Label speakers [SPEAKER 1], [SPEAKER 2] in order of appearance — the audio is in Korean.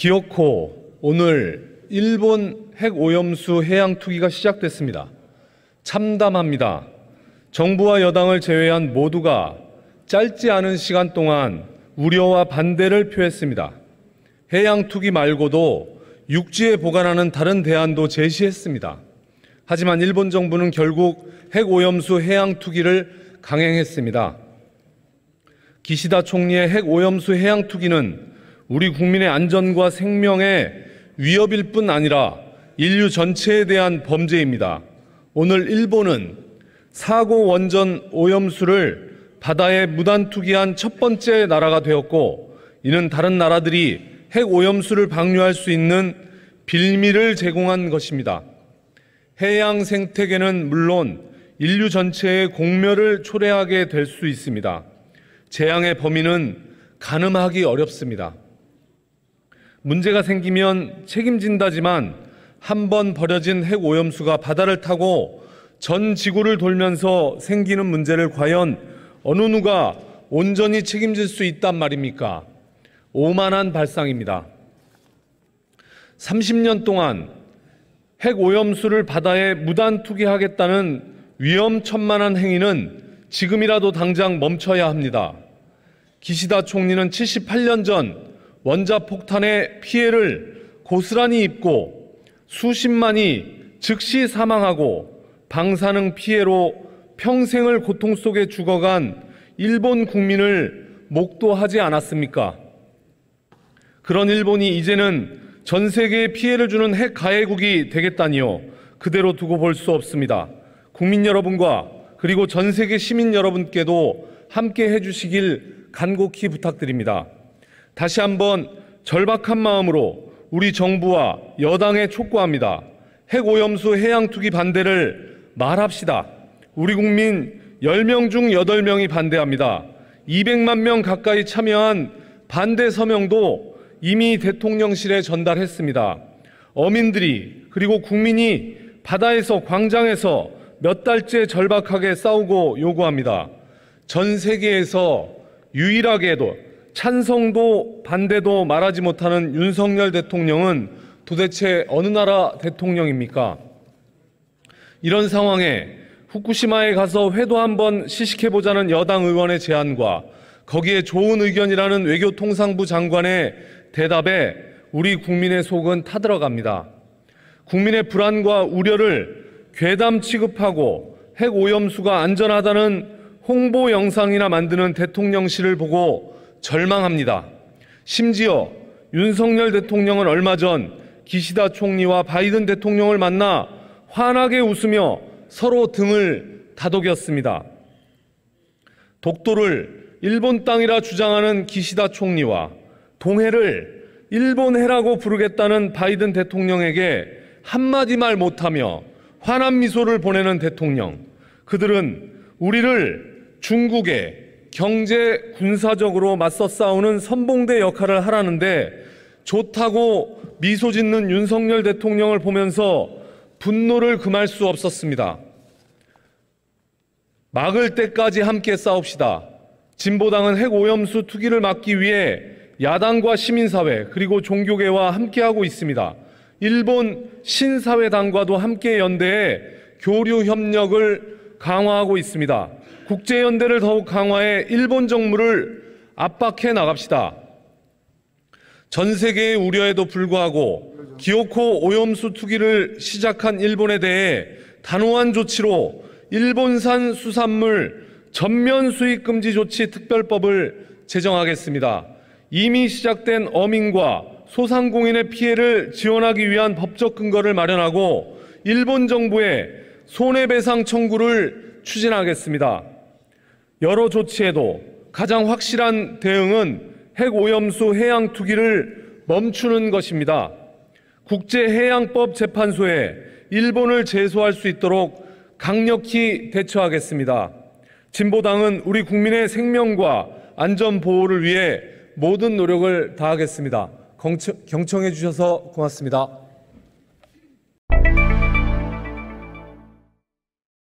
[SPEAKER 1] 기어코 오늘 일본 핵오염수 해양 투기가 시작됐습니다. 참담합니다. 정부와 여당을 제외한 모두가 짧지 않은 시간 동안 우려와 반대를 표했습니다. 해양 투기 말고도 육지에 보관하는 다른 대안도 제시했습니다. 하지만 일본 정부는 결국 핵오염수 해양 투기를 강행했습니다. 기시다 총리의 핵오염수 해양 투기는 우리 국민의 안전과 생명에 위협일 뿐 아니라 인류 전체에 대한 범죄입니다. 오늘 일본은 사고 원전 오염수를 바다에 무단 투기한 첫 번째 나라가 되었고 이는 다른 나라들이 핵 오염수를 방류할 수 있는 빌미를 제공한 것입니다. 해양 생태계는 물론 인류 전체의 공멸을 초래하게 될 수 있습니다. 재앙의 범위는 가늠하기 어렵습니다. 문제가 생기면 책임진다지만 한 번 버려진 핵 오염수가 바다를 타고 전 지구를 돌면서 생기는 문제를 과연 어느 누가 온전히 책임질 수 있단 말입니까? 오만한 발상입니다. 30년 동안 핵 오염수를 바다에 무단 투기하겠다는 위험천만한 행위는 지금이라도 당장 멈춰야 합니다. 기시다 총리는 78년 전 원자폭탄의 피해를 고스란히 입고 수십만이 즉시 사망하고 방사능 피해로 평생을 고통 속에 죽어간 일본 국민을 목도하지 않았습니까? 그런 일본이 이제는 전 세계에 피해를 주는 핵 가해국이 되겠다니요. 그대로 두고 볼 수 없습니다. 국민 여러분과 그리고 전 세계 시민 여러분께도 함께 해주시길 간곡히 부탁드립니다. 다시 한번 절박한 마음으로 우리 정부와 여당에 촉구합니다. 핵오염수 해양투기 반대를 말합시다. 우리 국민 10명 중 8명이 반대합니다. 200만 명 가까이 참여한 반대 서명도 이미 대통령실에 전달했습니다. 어민들이 그리고 국민이 바다에서 광장에서 몇 달째 절박하게 싸우고 요구합니다. 전 세계에서 유일하게도 찬성도 반대도 말하지 못하는 윤석열 대통령은 도대체 어느 나라 대통령입니까? 이런 상황에 후쿠시마에 가서 회도 한번 시식해보자는 여당 의원의 제안과 거기에 좋은 의견이라는 외교통상부 장관의 대답에 우리 국민의 속은 타들어갑니다. 국민의 불안과 우려를 괴담 취급하고 핵오염수가 안전하다는 홍보 영상이나 만드는 대통령실을 보고 절망합니다. 심지어 윤석열 대통령은 얼마 전 기시다 총리와 바이든 대통령을 만나 환하게 웃으며 서로 등을 다독였습니다. 독도를 일본 땅이라 주장하는 기시다 총리와 동해를 일본해라고 부르겠다는 바이든 대통령에게 한마디 말 못하며 환한 미소를 보내는 대통령. 그들은 우리를 중국의 경제 군사적으로 맞서 싸우는 선봉대 역할을 하라는데 좋다고 미소 짓는 윤석열 대통령을 보면서 분노를 금할 수 없었습니다. 막을 때까지 함께 싸웁시다. 진보당은 핵 오염수 투기를 막기 위해 야당과 시민사회 그리고 종교계와 함께하고 있습니다. 일본 신사회당과도 함께 연대해 교류 협력을 강화하고 있습니다. 국제연대를 더욱 강화해 일본 정부를 압박해 나갑시다. 전 세계의 우려에도 불구하고 기요코 오염수 투기를 시작한 일본에 대해 단호한 조치로 일본산 수산물 전면 수입 금지 조치 특별법을 제정하겠습니다. 이미 시작된 어민과 소상공인의 피해를 지원하기 위한 법적 근거를 마련하고 일본 정부에 손해배상 청구를 추진하겠습니다. 여러 조치에도 가장 확실한 대응은 핵오염수 해양 투기를 멈추는 것입니다. 국제해양법 재판소에 일본을 제소할 수 있도록 강력히 대처하겠습니다. 진보당은 우리 국민의 생명과 안전 보호를 위해 모든 노력을 다하겠습니다. 경청해 주셔서 고맙습니다.